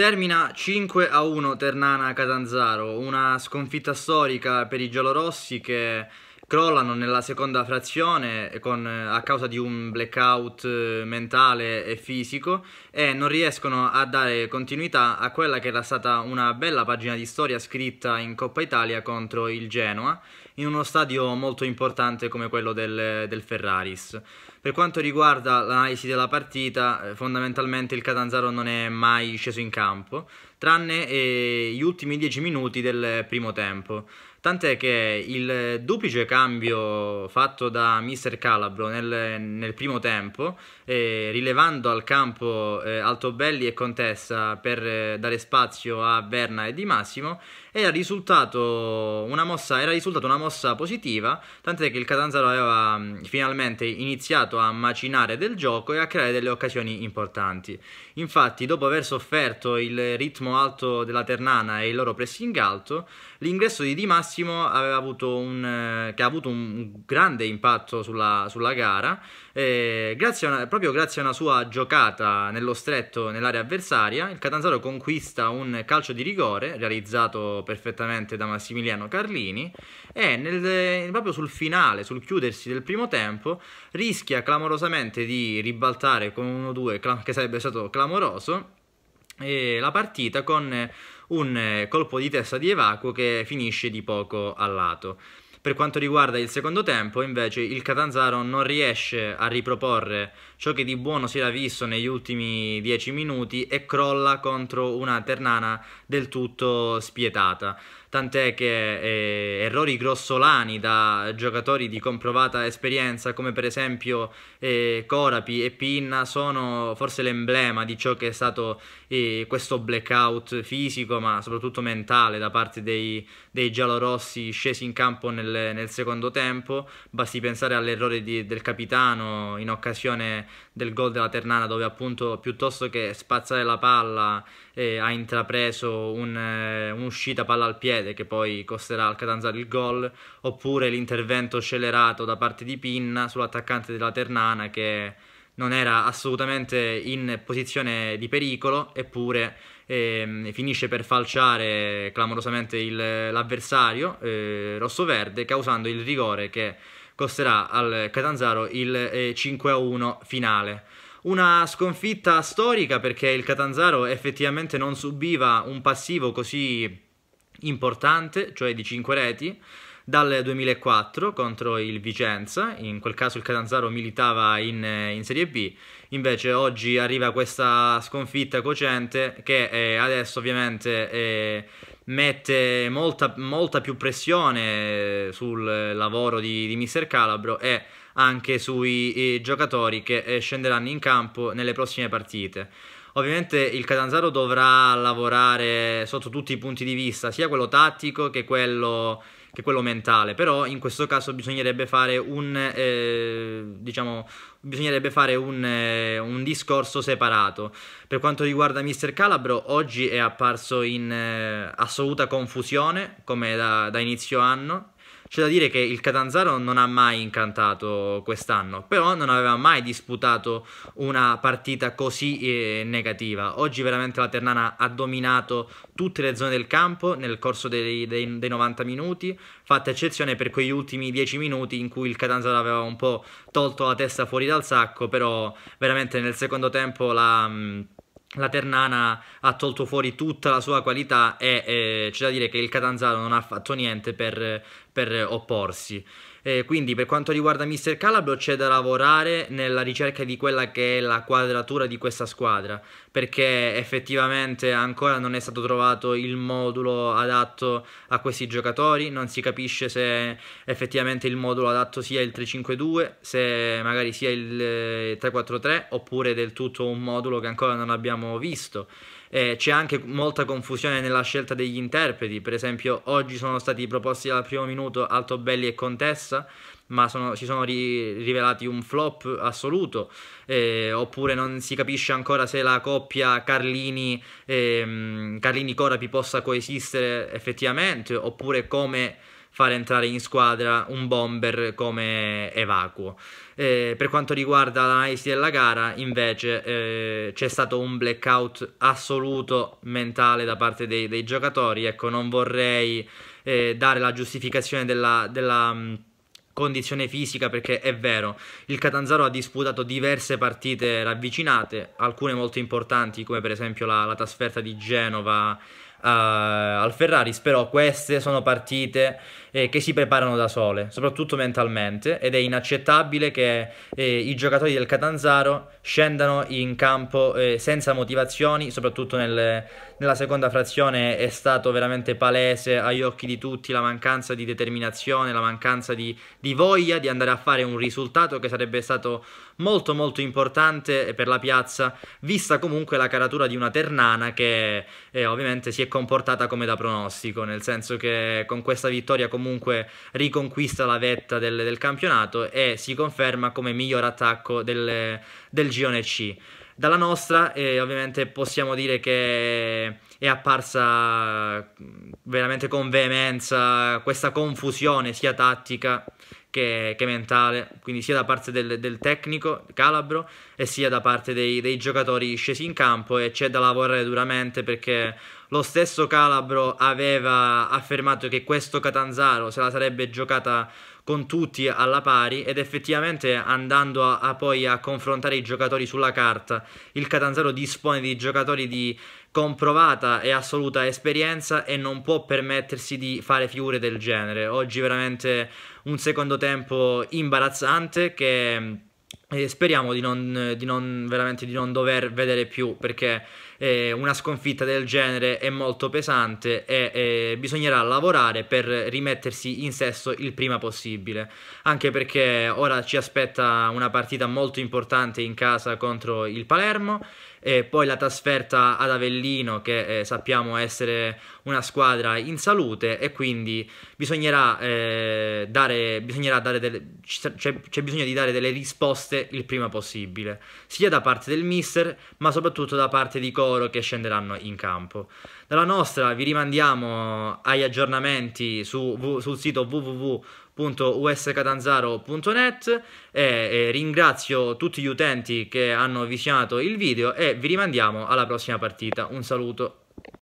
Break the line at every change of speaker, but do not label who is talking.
Termina 5 a 1 Ternana Catanzaro, una sconfitta storica per i giallorossi che crollano nella seconda frazione con, eh, a causa di un blackout eh, mentale e fisico e non riescono a dare continuità a quella che era stata una bella pagina di storia scritta in Coppa Italia contro il Genoa in uno stadio molto importante come quello del, del Ferraris. Per quanto riguarda l'analisi della partita, eh, fondamentalmente il Catanzaro non è mai sceso in campo, tranne eh, gli ultimi 10 minuti del primo tempo. Tant'è che il duplice cambio fatto da Mr. Calabro nel, nel primo tempo, eh, rilevando al campo eh, Altobelli e Contessa per eh, dare spazio a Verna e Di Massimo, era risultato una mossa, era risultato una mossa positiva, tant'è che il Catanzaro aveva mm, finalmente iniziato a macinare del gioco e a creare delle occasioni importanti. Infatti, dopo aver sofferto il ritmo alto della Ternana e il loro pressing alto, l'ingresso di Di Massimo un, eh, che ha avuto un grande impatto sulla, sulla gara, eh, grazie una, proprio grazie a una sua giocata nello stretto nell'area avversaria, il Catanzaro conquista un calcio di rigore realizzato perfettamente da Massimiliano Carlini e nel, proprio sul finale, sul chiudersi del primo tempo, rischia clamorosamente di ribaltare con 1-2 che sarebbe stato clamoroso la partita con un colpo di testa di Evacuo che finisce di poco a lato. Per quanto riguarda il secondo tempo, invece, il Catanzaro non riesce a riproporre ciò che di buono si era visto negli ultimi dieci minuti e crolla contro una Ternana del tutto spietata. Tant'è che eh, errori grossolani da giocatori di comprovata esperienza, come per esempio eh, Corapi e Pinna, sono forse l'emblema di ciò che è stato eh, questo blackout fisico, ma soprattutto mentale da parte dei, dei giallorossi scesi in campo nel, nel secondo tempo, basti pensare all'errore di, del capitano in occasione del gol della Ternana dove appunto piuttosto che spazzare la palla eh, ha intrapreso un, eh, un'uscita palla al piede che poi costerà al Catanzaro il gol, oppure l'intervento scelerato da parte di Pinna sull'attaccante della Ternana che non era assolutamente in posizione di pericolo, eppure Ehm, e, finisce per falciare clamorosamente il, l'avversario eh, rosso-verde causando il rigore che costerà al Catanzaro il eh, 5-1 finale. Una sconfitta storica perché il Catanzaro effettivamente non subiva un passivo così importante, cioè di 5 reti, dal 2004 contro il Vicenza, in quel caso il Catanzaro militava in, eh, in, Serie B, invece oggi arriva questa sconfitta cocente che eh, adesso ovviamente eh, mette molta, molta, più pressione eh, sul lavoro di, di Mr. Calabro e anche sui eh, giocatori che scenderanno in campo nelle prossime partite. Ovviamente il Catanzaro dovrà lavorare sotto tutti i punti di vista, sia quello tattico che quello, che quello mentale, però in questo caso bisognerebbe fare un, eh, diciamo, bisognerebbe fare un, eh, un, discorso separato. Per quanto riguarda Mr. Calabro, oggi è apparso in eh, assoluta confusione, come da, da inizio anno, c'è da dire che il Catanzaro non ha mai incantato quest'anno, però non aveva mai disputato una partita così eh, negativa. Oggi veramente la Ternana ha dominato tutte le zone del campo nel corso dei, dei, dei 90 minuti, fatta eccezione per quegli ultimi 10 minuti in cui il Catanzaro aveva un po' tolto la testa fuori dal sacco, però veramente nel secondo tempo la... Mh, mm, la Ternana ha tolto fuori tutta la sua qualità e eh, c'è da dire che il Catanzaro non ha fatto niente per, per opporsi. E quindi per quanto riguarda Mr. Calabro c'è da lavorare nella ricerca di quella che è la quadratura di questa squadra, perché effettivamente ancora non è stato trovato il modulo adatto a questi giocatori, non si capisce se effettivamente il modulo adatto sia il 352, se magari sia il 343 eh, oppure del tutto un modulo che ancora non abbiamo visto. Eh, c'è anche molta confusione nella scelta degli interpreti, per esempio oggi sono stati proposti dal primo minuto sostenuto Altobelli e Contessa, ma sono, si sono ri, rivelati un flop assoluto, eh, oppure non si capisce ancora se la coppia Carlini, ehm, Carlini-Corapi possa coesistere effettivamente, oppure come fare entrare in squadra un bomber come evacuo. Eh, per quanto riguarda l'analisi della gara, invece, eh, c'è stato un blackout assoluto mentale da parte dei, dei giocatori. Ecco, non vorrei eh, dare la giustificazione della, della mm, condizione fisica perché è vero, il Catanzaro ha disputato diverse partite ravvicinate, alcune molto importanti come per esempio la, la trasferta di Genova a, eh, al Ferraris, però queste sono partite eh, che si preparano da sole, soprattutto mentalmente, ed è inaccettabile che eh, i giocatori del Catanzaro scendano in campo eh, senza motivazioni, soprattutto nel, nella seconda frazione è stato veramente palese agli occhi di tutti la mancanza di determinazione, la mancanza di, di voglia di andare a fare un risultato che sarebbe stato molto molto importante per la piazza, vista comunque la caratura di una ternana che eh, ovviamente si è comportata come da pronostico, nel senso che con questa vittoria comunque riconquista la vetta del, del campionato e si conferma come miglior attacco del, del girone C. Dalla nostra eh, ovviamente possiamo dire che è apparsa veramente con veemenza questa confusione sia tattica che, che mentale, quindi sia da parte del, del, tecnico Calabro e sia da parte dei, dei giocatori scesi in campo e c'è da lavorare duramente perché lo stesso Calabro aveva affermato che questo Catanzaro se la sarebbe giocata con tutti alla pari ed effettivamente andando a, a poi a confrontare i giocatori sulla carta, il Catanzaro dispone di giocatori di comprovata e assoluta esperienza e non può permettersi di fare figure del genere. Oggi veramente un secondo tempo imbarazzante che eh, speriamo di non, di non veramente di non dover vedere più perché eh, una sconfitta del genere è molto pesante e eh, bisognerà lavorare per rimettersi in sesto il prima possibile, anche perché ora ci aspetta una partita molto importante in casa contro il Palermo e poi la trasferta ad Avellino che eh, sappiamo essere una squadra in salute e quindi bisognerà, eh, dare, bisognerà dare delle, c'è, bisogno di dare delle risposte il prima possibile sia da parte del mister ma soprattutto da parte di Costa coloro che scenderanno in campo. Dalla nostra vi rimandiamo agli aggiornamenti su, sul sito www.uscatanzaro.net e, e ringrazio tutti gli utenti che hanno visionato il video e vi rimandiamo alla prossima partita. Un saluto.